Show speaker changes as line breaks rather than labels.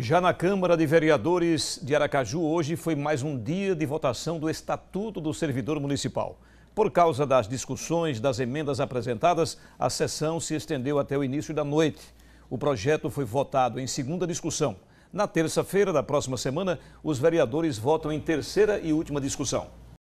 Já na Câmara de Vereadores de Aracaju, hoje foi mais um dia de votação do Estatuto do Servidor Municipal. Por causa das discussões das emendas apresentadas, a sessão se estendeu até o início da noite. O projeto foi votado em segunda discussão. Na terça-feira da próxima semana, os vereadores votam em terceira e última discussão.